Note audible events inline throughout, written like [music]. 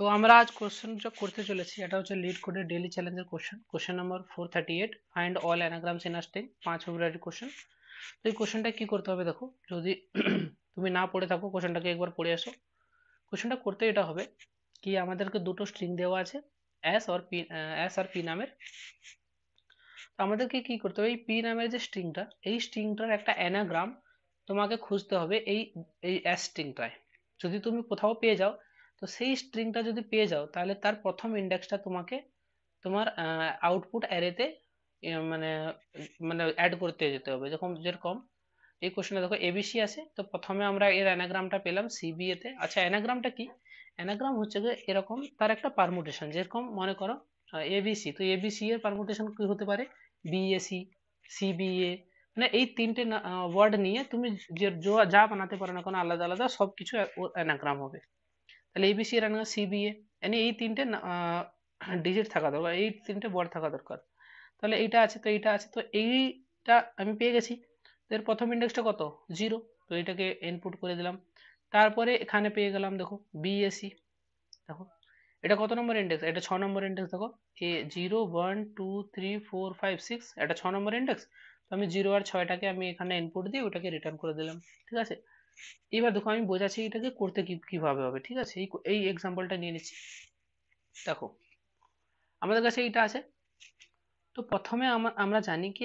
তো আমরা আজ কোশ্চেন করতে চলেছি এটা হচ্ছে লিড কোডের ডেলি চ্যালেঞ্জের question question number four thirty eight find all anagrams in string পাঁচ ফেব্রুয়ারি কোশ্চেন তো এই কোশ্চেনটা কী করতে হবে দেখো যদি তুমি না পড়ে থাকো কোশ্চেনটাকে একবার পড়ে আসো কোশ্চেনটা করতে এটা হবে কি আমাদেরকে দুটো স্ট্রিং দেওয়া আছে অ্যাস আর পি অ্যাস আর পি নামের আমাদেরকে কি করতে হবে এই পি নামের যে স্ট্রিংটা এই স্ট্রিংটার একটা অ্যানাগ্রাম তোমাকে খুঁজতে হবে এই এই অ্যাস স্ট্রিংটায় যদি তুমি কোথাও পেয়ে যাও তো সেই স্ট্রিংটা যদি পেয়ে যাও তাহলে তার প্রথম ইন্ডেক্সটা তোমাকে তোমার আউটপুট অ্যারেতে মানে মানে অ্যাড করতে যেতে হবে যখন যেরকম এই কোশ্চেনে দেখো এবিসি আছে তো প্রথমে আমরা এর অ্যানাগ্রামটা পেলাম সিবিএতে আচ্ছা অ্যানাগ্রামটা কি অ্যানাগ্রাম হচ্ছে যে এরকম তার একটা পারমুটেশন যেরকম মনে করো এবিসি তো এবিসি এর পারমুটেশন কি হতে পারে বিএসি সিবিএ মানে এই তিনটে ওয়ার্ড নিয়ে তুমি যা বানাতে পারো না কোনো আলাদা আলাদা সব কিছু অ্যানাগ্রাম হবে তাহলে এবিসি এর আগে সিবিএ মানে এই তিনটে ডিজিট থাকা দরকার এই তিনটে বড় থাকা দরকার তাহলে এইটা আছে তো এইটা আছে তো এইটা আমি পেয়ে গেছি তো এর প্রথম ইন্ডেক্সটা কত জিরো তো এটাকে ইনপুট করে দিলাম তারপরে এখানে পেয়ে গেলাম দেখো বিএসি দেখো এটা কত নম্বর ইন্ডেক্স এটা ছ নম্বর ইন্ডেক্স দেখো এ zero one two three four five six এটা ছ নম্বর ইন্ডেক্স তো আমি জিরো আর ছয়টাকে আমি এখানে ইনপুট দিয়ে ওটাকে রিটার্ন করে দিলাম ঠিক আছে এবার দেখো আমি বোঝাচ্ছি এটাকে করতে কিভাবে হবে ঠিক আছে এই এই এক্সাম্পলটা নিয়ে নিচ্ছি দেখো আমাদের কাছে এইটা আছে তো প্রথমে আমরা জানি কি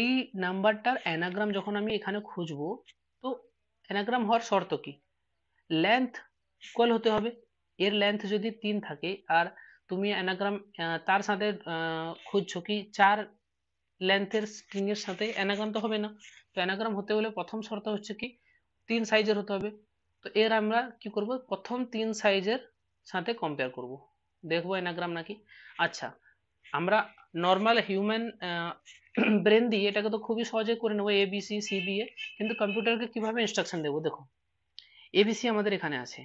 এই নাম্বারটার অ্যানাগ্রাম যখন আমি এখানে খুঁজবো তো অ্যানাগ্রাম হওয়ার শর্ত কি লেন্থ ইকুয়াল হতে হবে এর লেন্থ যদি তিন থাকে আর তুমি অ্যানাগ্রাম তার সাথে খুঁজছো কি চার লেন্থের এর সাথে অ্যানাগ্রাম তো হবে না তো অ্যানাগ্রাম হতে হলে প্রথম শর্ত হচ্ছে কি তিন সাইজের হতে হবে তো এর আমরা কি করব প্রথম তিন সাইজের সাথে কম্পেয়ার করব দেখবো এনাগ্রাম নাকি আচ্ছা আমরা নর্মাল হিউম্যান ব্রেন দিয়ে এটাকে তো খুবই সহজে করে নেবো এবিসি সি দিয়ে কিন্তু কম্পিউটারকে কিভাবে ইনস্ট্রাকশন দেবো দেখো এবিসি আমাদের এখানে আছে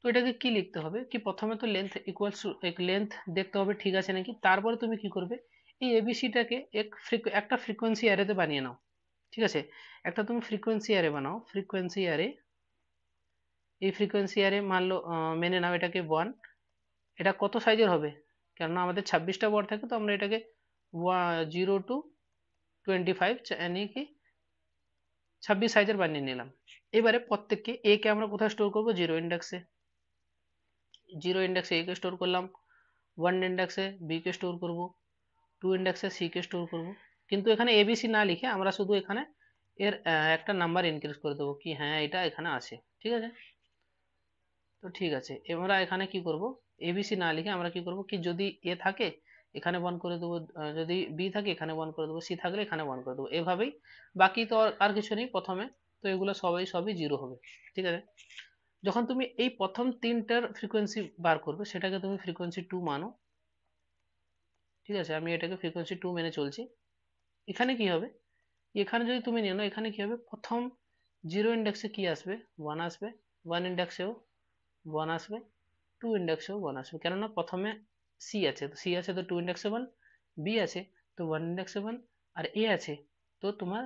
তো এটাকে কি লিখতে হবে কি প্রথমে তো লেন্থ ইকুয়ালস লেন্থ দেখতে হবে ঠিক আছে নাকি তারপরে তুমি কি করবে এই এবিসিটাকে এক একটা ফ্রিকোয়েন্সি অ্যারেতে বানিয়ে নাও ঠিক আছে একটা তুমি ফ্রিকোয়েন্সি অ্যারে বানাও ফ্রিকোয়েন্সি অ্যারে এই ফ্রিকোয়েন্সি অ্যারে মানলো মেনে নাও এটাকে ওয়ান এটা কত সাইজের হবে কেননা আমাদের ছাব্বিশটা ওয়ার্ড থাকে তো আমরা এটাকে ওয়া জিরো টু টোয়েন্টি ফাইভ কি ছাব্বিশ সাইজের বানিয়ে নিলাম এবারে প্রত্যেককে এ কে আমরা কোথায় স্টোর করবো জিরো ইন্ডেক্সে জিরো ইন্ডেক্সে এ কে স্টোর করলাম ওয়ান ইন্ডেক্সে বি কে স্টোর করব টু ইন্ডেক্সে সি কে স্টোর করব কিন্তু এখানে এবিসি না লিখে আমরা শুধু এখানে এর একটা নাম্বার ইনক্রিজ করে দেবো কি হ্যাঁ এটা এখানে আছে ঠিক আছে তো ঠিক আছে আমরা এখানে কি করব এবিসি না লিখে আমরা কি করব কি যদি এ থাকে এখানে বন করে দেবো যদি বি থাকে এখানে বন করে দেবো সি থাকলে এখানে বন করে দেবো এভাবেই বাকি তো আর কিছু নেই প্রথমে তো এগুলো সবাই সবই জিরো হবে ঠিক আছে যখন তুমি এই প্রথম তিনটার ফ্রিকোয়েন্সি বার করবে সেটাকে তুমি ফ্রিকোয়েন্সি টু মানো ঠিক আছে আমি এটাকে ফ্রিকোয়েন্সি টু মেনে চলছি এখানে কি হবে এখানে যদি তুমি নিয়ে নাও এখানে কি হবে প্রথম জিরো ইন্ডেক্সে কি আসবে ওয়ান আসবে ওয়ান ইন্ডেক্সেও ওয়ান আসবে টু ইন্ডেক্সেও ওয়ান আসবে কেননা প্রথমে সি আছে তো সি আছে তো টু ইন্ডেক্সে ওয়ান বি আছে তো ওয়ান ইন্ডেক্সে ওয়ান আর এ আছে তো তোমার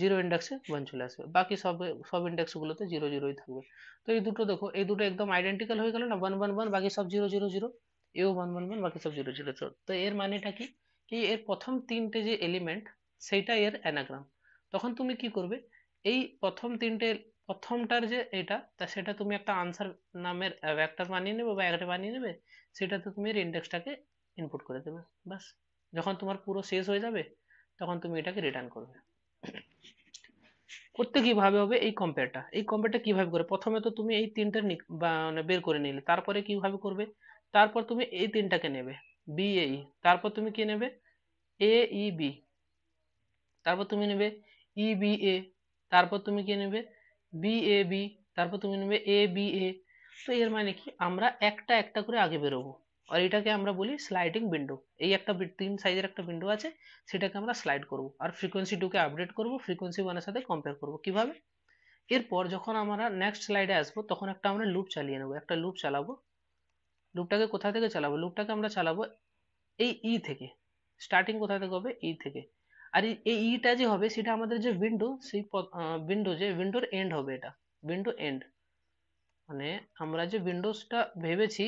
জিরো ইন্ডেক্সে ওয়ান চলে আসবে বাকি সব সব ইন্ডেক্সগুলোতে জিরো জিরোই থাকবে তো এই দুটো দেখো এই দুটো একদম আইডেন্টিক্যাল হয়ে গেল না ওয়ান ওয়ান ওয়ান বাকি সব জিরো জিরো জিরো এও ওয়ান ওয়ান ওয়ান বাকি সব জিরো জিরো তো এর মানেটা কি এই এর প্রথম তিনটে যে এলিমেন্ট সেইটা এর অ্যানাগ্রাম তখন তুমি কি করবে এই প্রথম তিনটে প্রথমটার যে এটা তা সেটা তুমি একটা আনসার নামের ভ্যাক্টর বানিয়ে নেবে বা একটা বানিয়ে নেবে সেটাতে তুমি এর ইন্ডেক্সটাকে ইনপুট করে দেবে বাস যখন তোমার পুরো শেষ হয়ে যাবে তখন তুমি এটাকে রিটার্ন করবে করতে কিভাবে হবে এই কম্পেয়ারটা এই কম্পেয়ারটা কিভাবে করে প্রথমে তো তুমি এই তিনটা মানে বের করে নিলে তারপরে কিভাবে করবে তারপর তুমি এই তিনটাকে নেবে বিএই e। তারপর তুমি কি নেবে এ ই বি তারপর তুমি নেবে ই বি এ তারপর তুমি কি নেবে বি এ বি তারপর তুমি নেবে এ বি এ তো এর মানে কি আমরা একটা একটা করে আগে বেরোবো আর এটাকে আমরা বলি স্লাইডিং উইন্ডো এই একটা তিন সাইজের একটা উইন্ডো আছে সেটাকে আমরা স্লাইড করব আর ফ্রিকোয়েন্সি টুকে আপডেট করব ফ্রিকোয়েন্সি ওয়ানের সাথে কম্পেয়ার করব কিভাবে এরপর যখন আমরা নেক্সট স্লাইডে আসবো তখন একটা আমরা লুপ চালিয়ে নেবো একটা লুপ চালাবো লুপটাকে কোথা থেকে চালাবো লুপটাকে আমরা চালাবো এই ই e থেকে স্টার্টিং কোথা থেকে হবে ই e থেকে আর এই ইটা যে হবে সেটা আমাদের যে উইন্ডো সেই উইন্ডো যে উইন্ডোর এন্ড হবে এটা উইন্ডো এন্ড মানে আমরা যে উইন্ডোজটা ভেবেছি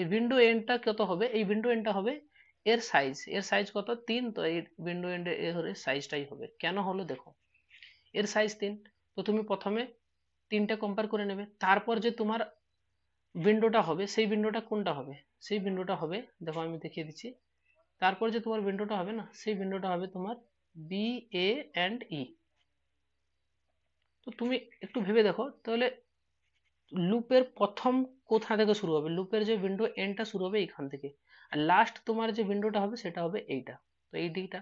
এই উইন্ডো এন্ডটা কত হবে এই উইন্ডো এন্ডটা হবে এর সাইজ এর সাইজ কত তিন তো এই উইন্ডো এন্ড এর সাইজটাই হবে কেন হলো দেখো এর সাইজ তিন তো তুমি প্রথমে তিনটা কম্পেয়ার করে নেবে তারপর যে তোমার উইন্ডোটা হবে সেই উইন্ডোটা কোনটা হবে সেই উইন্ডোটা হবে দেখো আমি দেখিয়ে দিচ্ছি তারপর যে তোমার উইন্ডোটা হবে না সেই উইন্ডোটা হবে তোমার বি এ অ্যান্ড ই তো তুমি একটু ভেবে দেখো তাহলে লুপের প্রথম কোথা থেকে শুরু হবে লুপের যে উইন্ডো এন্ডটা শুরু হবে এইখান থেকে আর লাস্ট তোমার যে উইন্ডোটা হবে সেটা হবে এইটা তো এই ডিটা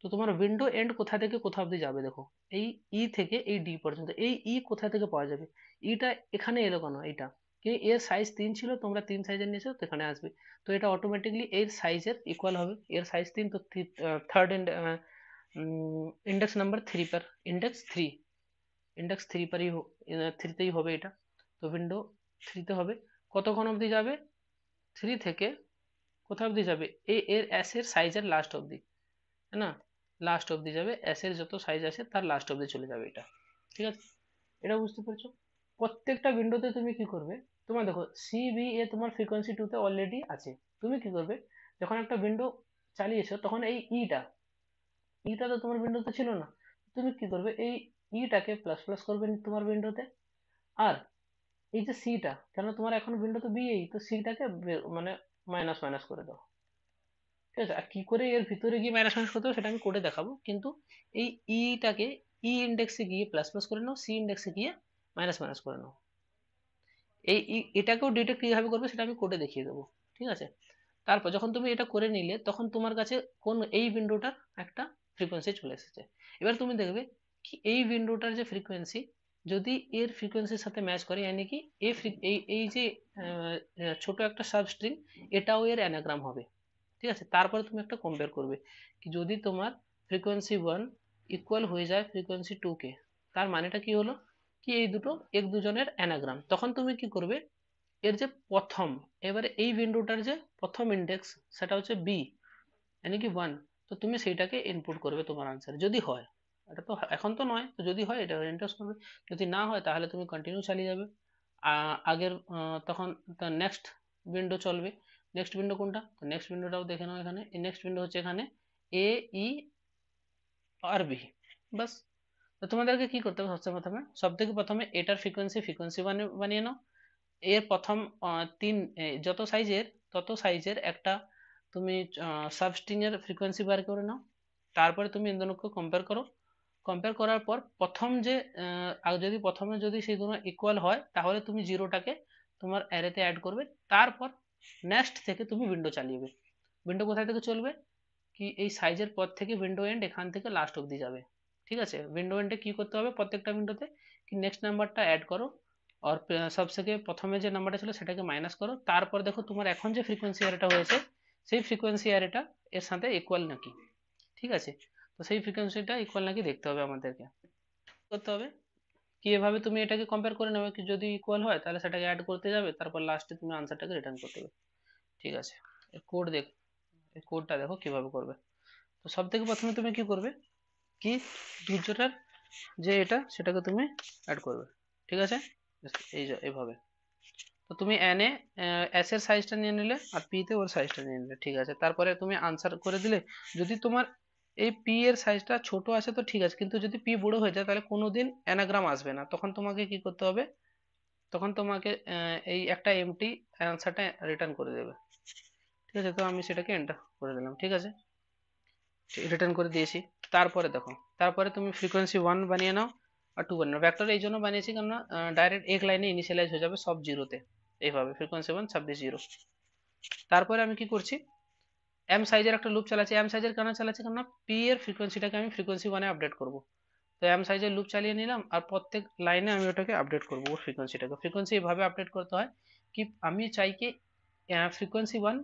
তো তোমার উইন্ডো এন্ড কোথা থেকে কোথা অবধি যাবে দেখো এই ই e থেকে এই ডি পর্যন্ত এই ই e কোথা থেকে পাওয়া যাবে ইটা e এখানে এলো কেন এইটা কি এর সাইজ তিন ছিল তোমরা তিন সাইজের নিয়েছো তো এখানে আসবে তো এটা অটোমেটিকলি এর সাইজের ইকুয়াল হবে এর সাইজ তিন তো থার্ড ইন্ডেক্স নাম্বার থ্রি পার ইন্ডেক্স থ্রি ইন্ডেক্স থ্রি পারই থ্রিতেই হবে এটা তো উইন্ডো থ্রিতে হবে কতক্ষণ অবধি যাবে থ্রি থেকে কোথাও অবধি যাবে এ এর অ্যাসের সাইজের লাস্ট অবধি হ্যাঁ না লাস্ট অবধি যাবে অ্যাসের যত সাইজ আছে তার লাস্ট অবধি চলে যাবে এটা ঠিক আছে এটা বুঝতে পেরেছো প্রত্যেকটা উইন্ডোতে তুমি কি করবে তোমার দেখো সিবি এ তোমার ফ্রিকোয়েন্সি টুতে অলরেডি আছে তুমি কি করবে যখন একটা উইন্ডো চালিয়েছো তখন এই ইটা e ইটা e তো তোমার উইন্ডোতে ছিল না তুমি কি করবে এই ইটাকে প্লাস প্লাস করবে তোমার উইন্ডোতে আর এই যে সিটা কেন তোমার এখন উইন্ডো তো এই তো সিটাকে মানে মাইনাস মাইনাস করে দাও ঠিক আছে আর কী করে এর ভিতরে গিয়ে মাইনাস মাইনাস করতে হবে সেটা আমি কোডে দেখাবো কিন্তু এই ইটাকে ই ইন্ডেক্সে গিয়ে প্লাস প্লাস করে নাও সি ইন্ডেক্সে গিয়ে মাইনাস মাইনাস করে নাও এই এটাকেও ডিটেক্ট কীভাবে করবে সেটা আমি কোডে দেখিয়ে দেবো ঠিক আছে তারপর যখন তুমি এটা করে নিলে তখন তোমার কাছে কোন এই উইন্ডোটার একটা ফ্রিকোয়েন্সি চলে এসেছে এবার তুমি দেখবে কি এই উইন্ডোটার যে ফ্রিকোয়েন্সি যদি এর ফ্রিকোয়েন্সির সাথে ম্যাচ করে यानी মানে কি এই এই এই যে ছোট একটা সাবস্ট্রিং এটাও এর অ্যানাগ্রাম হবে ঠিক আছে তারপরে তুমি একটা কম্পেয়ার করবে কি যদি তোমার ফ্রিকোয়েন্সি ওয়ান ইকুয়াল হয়ে যায় ফ্রিকোয়েন্সি টুকে তার মানেটা কি হলো কি এই দুটো এক দুজনের অ্যানাগ্রাম তখন তুমি কি করবে এর যে প্রথম এবারে এই উইন্ডোটার যে প্রথম ইন্ডেক্স সেটা হচ্ছে বি মানে কি ওয়ান তো তুমি সেইটাকে ইনপুট করবে তোমার আনসার যদি হয় এটা তো এখন তো নয় তো যদি হয় এটা ইন্টারেস্ট করবে যদি না হয় তাহলে তুমি কন্টিনিউ চালিয়ে যাবে আগের তখন নেক্সট উইন্ডো চলবে নেক্সট উইন্ডো কোনটা তো নেক্সট উইন্ডোটাও দেখে নাও এখানে নেক্সট উইন্ডো হচ্ছে এখানে এ ই আর বি বাস তো তোমাদেরকে কি করতে হবে সবচেয়ে প্রথমে সব থেকে প্রথমে এটার ফ্রিকোয়েন্সি ফ্রিকোয়েন্সি বানিয়ে নাও এর প্রথম তিন যত সাইজের তত সাইজের একটা তুমি সাবস্ট্রিংয়ের ফ্রিকোয়েন্সি বার করে নাও তারপরে তুমি ইন্ধনকে কম্পেয়ার করো কম্পেয়ার করার পর প্রথম যে যদি প্রথমে যদি সেই দুটো ইকুয়াল হয় তাহলে তুমি জিরোটাকে তোমার অ্যারেতে অ্যাড করবে তারপর নেক্সট থেকে তুমি উইন্ডো চালিয়েবে উইন্ডো কোথায় থেকে চলবে কি এই সাইজের পর থেকে উইন্ডো এন্ড এখান থেকে লাস্ট অবধি যাবে ঠিক আছে উইন্ডো এন্ডে কী করতে হবে প্রত্যেকটা উইন্ডোতে কি নেক্সট নাম্বারটা অ্যাড করো আর সবথেকে প্রথমে যে নাম্বারটা ছিল সেটাকে মাইনাস করো তারপর দেখো তোমার এখন যে ফ্রিকোয়েন্সি এরটা হয়েছে সেই ফ্রিকোয়েন্সি এরটা এর সাথে ইকুয়াল নাকি ঠিক আছে তো সেই ফ্রিকোয়েন্সিটা ইকুয়াল নাকি দেখতে হবে আমাদেরকে করতে হবে কি এভাবে তুমি এটাকে কম্পেয়ার করে নেবে কি যদি ইকুয়াল হয় তাহলে সেটাকে অ্যাড করতে যাবে তারপর লাস্টে তুমি আনসারটাকে রিটার্ন করতে হবে ঠিক আছে কোড দেখ কোডটা দেখো কিভাবে করবে তো সব থেকে প্রথমে তুমি কি করবে কি সূর্যটার যে এটা সেটাকে তুমি অ্যাড করবে ঠিক আছে এই এইভাবে তো তুমি এনে এসের সাইজটা নিয়ে নিলে আর পিতে ওর সাইজটা নিয়ে নিলে ঠিক আছে তারপরে তুমি আনসার করে দিলে যদি তোমার এই পি এর সাইজটা ছোট আছে তো ঠিক আছে কিন্তু যদি পি বড় হয়ে যায় তাহলে কোনো দিন অ্যানাগ্রাম আসবে না তখন তোমাকে কি করতে হবে তখন তোমাকে এই একটা এমটি অ্যান্সারটা রিটার্ন করে দেবে ঠিক আছে তো আমি সেটাকে এন্টার করে দিলাম ঠিক আছে রিটার্ন করে দিয়েছি তারপরে দেখো তারপরে তুমি ফ্রিকোয়েন্সি ওয়ান বানিয়ে নাও আর টু বানিয়ে নাও ভ্যাক্টর এই জন্য বানিয়েছি কেননা ডাইরেক্ট এক লাইনে ইনিশিয়ালাইজ হয়ে যাবে সব জিরোতে এইভাবে ফ্রিকোয়েন্সি ওয়ান ছাব্বিশ জিরো তারপরে আমি কি করছি এম সাইজের একটা লুপ চালাচ্ছি এম সাইজের কেন চালাচ্ছি কেননা পি এর ফ্রিকোয়েন্সিটাকে আমি ফ্রিকোয়েন্সি ওয়ানে আপডেট করব তো এম সাইজের লুপ চালিয়ে নিলাম আর প্রত্যেক লাইনে আমি ওটাকে আপডেট করবো ওর ফ্রিকোয়েন্সিটাকে ফ্রিকোয়েন্সি এভাবে আপডেট করতে হয় কি আমি চাই কি ফ্রিকোয়েন্সি ওয়ান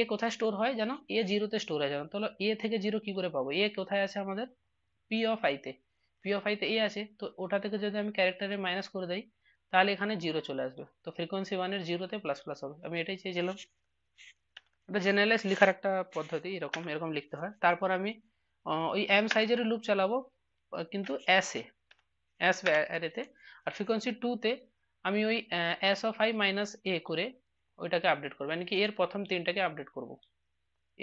এ কোথায় স্টোর হয় জানো এ জিরোতে স্টোর হয় জানো তাহলে এ থেকে জিরো কি করে পাবো এ কোথায় আছে আমাদের পি অফ আইতে পি অফ আইতে এ আছে তো ওটা থেকে যদি আমি ক্যারেক্টারে মাইনাস করে দেই তাহলে এখানে জিরো চলে আসবে তো ফ্রিকোয়েন্সি ওয়ানের জিরোতে প্লাস প্লাস হবে আমি এটাই চেয়েছিলাম এটা জেনারেলাইজ লেখার একটা পদ্ধতি এরকম এরকম লিখতে হয় তারপর আমি ওই এম সাইজের লুপ চালাবো কিন্তু এ অ্যাস অ্যারেতে আর ফ্রিকোয়েন্সি টুতে আমি ওই s of i minus a করে ওইটাকে আপডেট করবো মানে কি এর প্রথম তিনটাকে আপডেট করব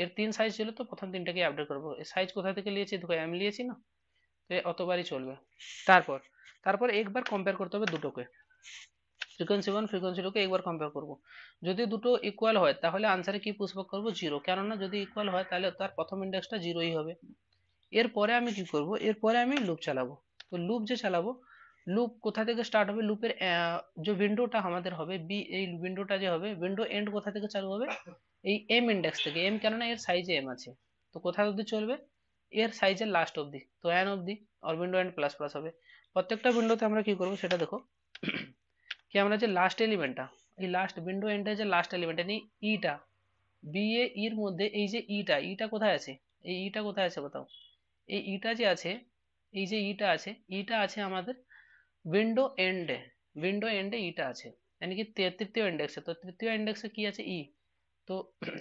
এর তিন সাইজ ছিল তো প্রথম তিনটাকে আপডেট করব সাইজ কোথা থেকে নিয়েছি দেখো আমি নিয়েছি না তো অতবারই চলবে তারপর তারপর একবার কম্পেয়ার করতে হবে দুটোকে ফ্রিকোয়েন্সি ওয়ান ফ্রিকোয়েন্সি টুকে একবার কম্পেয়ার করবো যদি দুটো ইকুয়াল হয় তাহলে আনসারে কি পুষবাক করব জিরো কেননা যদি ইকুয়াল হয় তাহলে তার প্রথম ইন্ডেক্সটা জিরোই হবে এরপরে আমি কি করবো এরপরে আমি লুপ চালাবো তো লুপ যে চালাবো লুপ কোথা থেকে স্টার্ট হবে লুপের যে উইন্ডোটা আমাদের হবে বি এই উইন্ডোটা যে হবে উইন্ডো এন্ড কোথা থেকে চালু হবে এই এম ইন্ডেক্স থেকে এম কেননা এর সাইজে এম আছে তো কোথা অবধি চলবে এর সাইজের লাস্ট অবধি তো অ্যান অবধি or window end plus plus হবে প্রত্যেকটা উইন্ডোতে আমরা কি করব সেটা দেখো [clears throat] কি আমরা যে লাস্ট এলিমেন্টটা এই লাস্ট উইন্ডো এন্ডে যে লাস্ট এলিমেন্ট এই ইটা বি এ ইর মধ্যে এই যে ইটা ইটা কোথায় আছে এই ইটা কোথায় আছে কোথাও এই ইটা যে আছে এই যে ইটা আছে ইটা আছে আমাদের উইন্ডো এন্ডে উইন্ডো এন্ডে ইটা আছে মানে কি তৃতীয় ইন্ডেক্সে তো তৃতীয় ইন্ডেক্সে কি আছে ই e. তো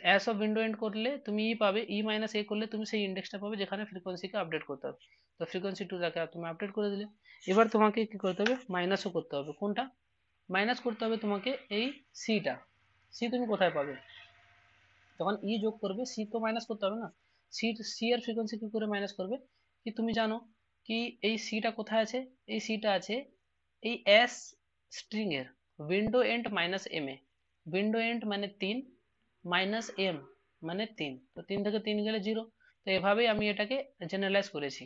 অ্যাস অফ উইন্ডো এন্ড করলে তুমি ই e পাবে ই মাইনাস এ করলে তুমি সেই ইন্ডেক্সটা পাবে যেখানে ফ্রিকোয়েন্সিকে আপডেট করতে হবে তো ফ্রিকোয়েন্সি টু টুটাকে তুমি আপডেট করে দিলে এবার তোমাকে কি করতে হবে মাইনাসও করতে হবে কোনটা মাইনাস করতে হবে তোমাকে এই সিটা সি তুমি কোথায় পাবে তখন ই e যোগ করবে সি তো মাইনাস করতে হবে না সি সি এর ফ্রিকোয়েন্সি কি করে মাইনাস করবে কি তুমি জানো কি এই সিটা কোথায় আছে এই সিটা আছে is stringer window end minus m window end माने 3 minus m माने 3 तो 3 तक 3 गेले 0 तो এবভাবেই আমি এটাকে জেনারেলাইজ করেছি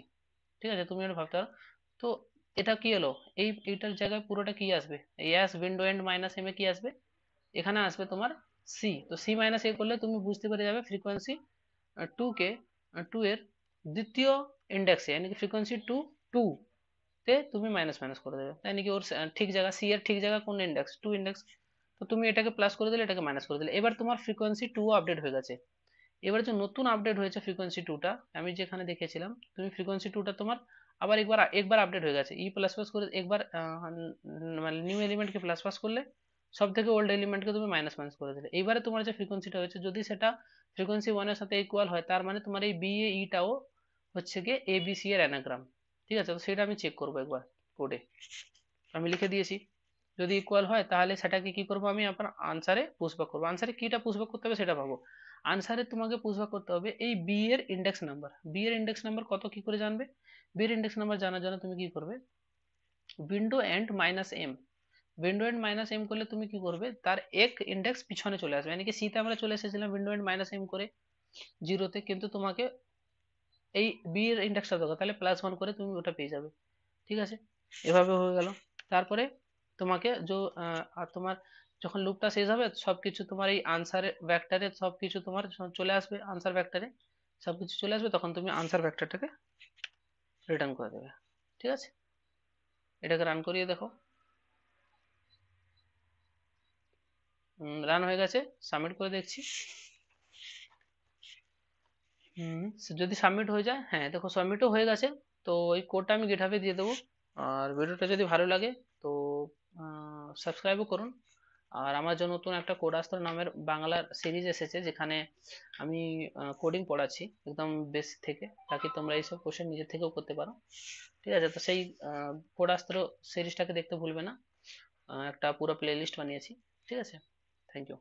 ঠিক আছে তুমি জানো ভাব তো এটা কি হলো এই উইটার জায়গায় পুরোটা কি আসবে is window end minus m এ কি আসবে এখানে আসবে তোমার c তো c - a করলে তুমি বুঝতে পারবে ফ্রিকোয়েন্সি 2 কে 2 এর দ্বিতীয় ইনডেক্স মানে ফ্রিকোয়েন্সি 2 2 তে তুমি মাইনাস মাইনাস করে দেবে তাই নাকি ওর ঠিক জায়গা সি এর ঠিক জায়গা কোন ইন্ডেক্স টু ইন্ডেক্স তো তুমি এটাকে প্লাস করে দিলে এটাকে মাইনাস করে দিলে এবার তোমার ফ্রিকোয়েন্সি টু আপডেট হয়ে গেছে এবার যে নতুন আপডেট হয়েছে ফ্রিকোয়েন্সি টুটা আমি যেখানে দেখেছিলাম তুমি ফ্রিকোয়েন্সি টুটা তোমার আবার একবার একবার আপডেট হয়ে গেছে ই প্লাস প্লাস করে একবার মানে নিউ এলিমেন্টকে প্লাস প্লাস করলে সব থেকে ওল্ড এলিমেন্টকে তুমি মাইনাস মাইনাস করে দিলে এইবারে তোমার যে ফ্রিকোয়েন্সিটা হয়েছে যদি সেটা ফ্রিকোয়েন্সি ওয়ানের সাথে ইকুয়াল হয় তার মানে তোমার এই বি এ ইটাও e হচ্ছে গিয়ে এ বি সি এর অ্যানাগ্রাম ঠিক আছে তো সেটা আমি চেক করবো একবার কোডে আমি লিখে দিয়েছি যদি ইকুয়াল হয় তাহলে সেটাকে কি করব আমি আপনার আনসারে পুষবাক করবো আনসারে কিটা পুষবাক করতে হবে সেটা ভাবো আনসারে তোমাকে পুষবাক করতে হবে এই বি এর ইন্ডেক্স নাম্বার বি এর ইন্ডেক্স নাম্বার কত কি করে জানবে বি এর ইন্ডেক্স নাম্বার জানার জন্য তুমি কি করবে window end minus m window end minus m করলে তুমি কি করবে তার এক ইন্ডেক্স পিছনে চলে আসবে মানে কি সিতে আমরা চলে এসেছিলাম উইন্ডো এন্ড মাইনাস এম করে জিরোতে কিন্তু তোমাকে এই বি এর ইন্ডেক্সটা দরকার তাহলে প্লাস ওয়ান করে তুমি ওটা পেয়ে যাবে ঠিক আছে এভাবে হয়ে গেল তারপরে তোমাকে যে তোমার যখন লুপটা শেষ হবে সব কিছু তোমার এই আনসারের ভ্যাক্টারে সব কিছু তোমার চলে আসবে আনসার ভ্যাক্টারে সব কিছু চলে আসবে তখন তুমি আনসার ভ্যাক্টারটাকে রিটার্ন করে দেবে ঠিক আছে এটাকে রান করিয়ে দেখো রান হয়ে গেছে সাবমিট করে দেখছি হুম যদি সাবমিট হয়ে যায় হ্যাঁ দেখো সাবমিটও হয়ে গেছে তো ওই কোডটা আমি গিটহাবে দিয়ে দেবো আর ভিডিওটা যদি ভালো লাগে তো সাবস্ক্রাইবও করুন আর আমার জন্য নতুন একটা কোড আস্ত্র নামের বাংলার সিরিজ এসেছে যেখানে আমি কোডিং পড়াচ্ছি একদম বেসিক থেকে তাকে তোমরা এইসব কোশ্চেন নিজের থেকেও করতে পারো ঠিক আছে তো সেই কোড আস্ত্র সিরিজটাকে দেখতে ভুলবে না একটা পুরো লিস্ট বানিয়েছি ঠিক আছে থ্যাংক ইউ